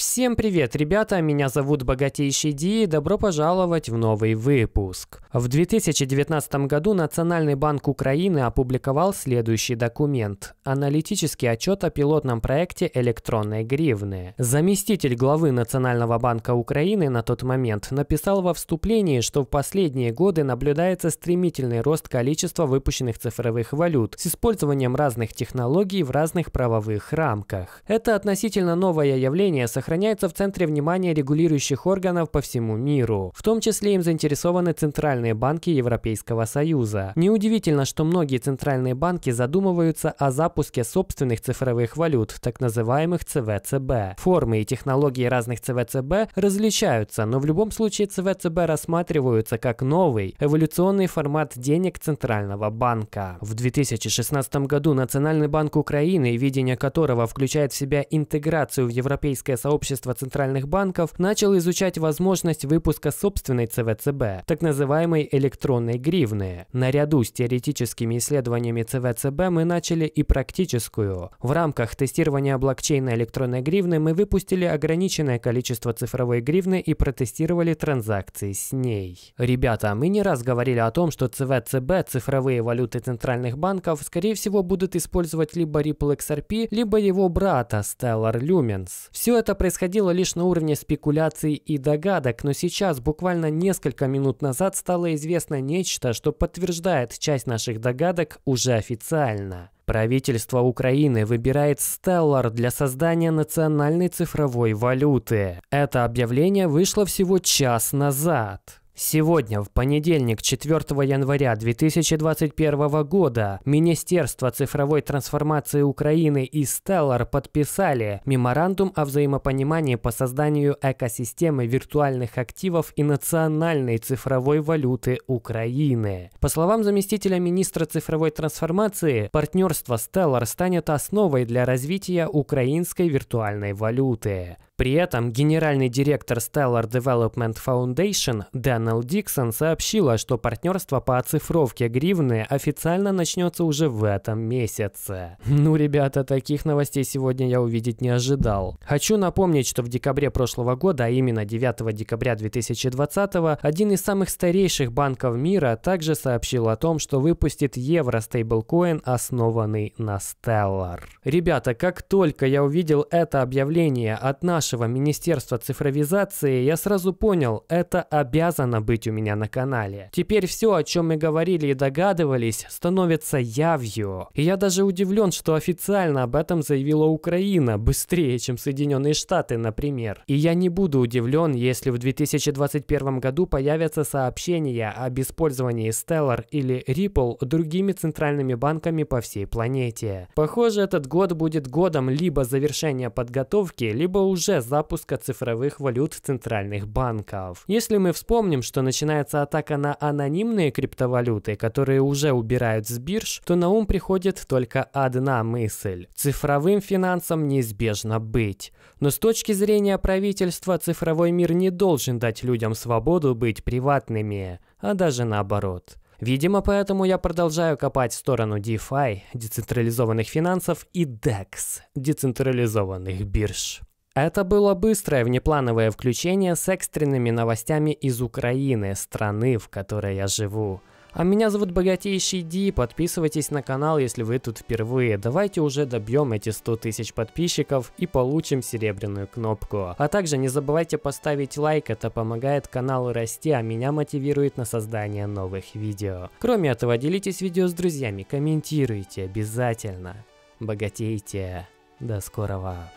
Всем привет, ребята! Меня зовут Богатейший Ди и добро пожаловать в новый выпуск. В 2019 году Национальный банк Украины опубликовал следующий документ – аналитический отчет о пилотном проекте электронной гривны. Заместитель главы Национального банка Украины на тот момент написал во вступлении, что в последние годы наблюдается стремительный рост количества выпущенных цифровых валют с использованием разных технологий в разных правовых рамках. Это относительно новое явление, сохраняющее сохраняется в центре внимания регулирующих органов по всему миру. В том числе им заинтересованы центральные банки Европейского Союза. Неудивительно, что многие центральные банки задумываются о запуске собственных цифровых валют, так называемых ЦВЦБ. Формы и технологии разных ЦВЦБ различаются, но в любом случае ЦВЦБ рассматриваются как новый, эволюционный формат денег Центрального банка. В 2016 году Национальный банк Украины, видение которого включает в себя интеграцию в европейское сообщество общества центральных банков начал изучать возможность выпуска собственной ЦВЦБ, так называемой электронной гривны. Наряду с теоретическими исследованиями ЦВЦБ мы начали и практическую. В рамках тестирования блокчейна электронной гривны мы выпустили ограниченное количество цифровой гривны и протестировали транзакции с ней. Ребята, мы не раз говорили о том, что ЦВЦБ, цифровые валюты центральных банков, скорее всего будут использовать либо Ripple XRP, либо его брата Stellar Lumens. Все это происходит происходило лишь на уровне спекуляций и догадок, но сейчас, буквально несколько минут назад, стало известно нечто, что подтверждает часть наших догадок уже официально. Правительство Украины выбирает Stellar для создания национальной цифровой валюты. Это объявление вышло всего час назад. Сегодня, в понедельник, 4 января 2021 года, Министерство цифровой трансформации Украины и Stellar подписали меморандум о взаимопонимании по созданию экосистемы виртуальных активов и национальной цифровой валюты Украины. По словам заместителя министра цифровой трансформации, партнерство Stellar станет основой для развития украинской виртуальной валюты. При этом генеральный директор Stellar Development Foundation Дэниел Диксон сообщила, что партнерство по оцифровке гривны официально начнется уже в этом месяце. Ну, ребята, таких новостей сегодня я увидеть не ожидал. Хочу напомнить, что в декабре прошлого года, а именно 9 декабря 2020, один из самых старейших банков мира также сообщил о том, что выпустит евро стейблкоин, основанный на Stellar. Ребята, как только я увидел это объявление от нашего нашего Министерства цифровизации, я сразу понял, это обязано быть у меня на канале. Теперь все, о чем мы говорили и догадывались, становится явью. И я даже удивлен, что официально об этом заявила Украина, быстрее, чем Соединенные Штаты, например. И я не буду удивлен, если в 2021 году появятся сообщения об использовании Stellar или Ripple другими центральными банками по всей планете. Похоже, этот год будет годом либо завершения подготовки, либо уже запуска цифровых валют центральных банков. Если мы вспомним, что начинается атака на анонимные криптовалюты, которые уже убирают с бирж, то на ум приходит только одна мысль. Цифровым финансам неизбежно быть. Но с точки зрения правительства цифровой мир не должен дать людям свободу быть приватными, а даже наоборот. Видимо, поэтому я продолжаю копать в сторону DeFi, децентрализованных финансов, и DEX, децентрализованных бирж. Это было быстрое внеплановое включение с экстренными новостями из Украины, страны, в которой я живу. А меня зовут Богатейший Ди, подписывайтесь на канал, если вы тут впервые. Давайте уже добьем эти 100 тысяч подписчиков и получим серебряную кнопку. А также не забывайте поставить лайк, это помогает каналу расти, а меня мотивирует на создание новых видео. Кроме этого, делитесь видео с друзьями, комментируйте обязательно. Богатейте. До скорого.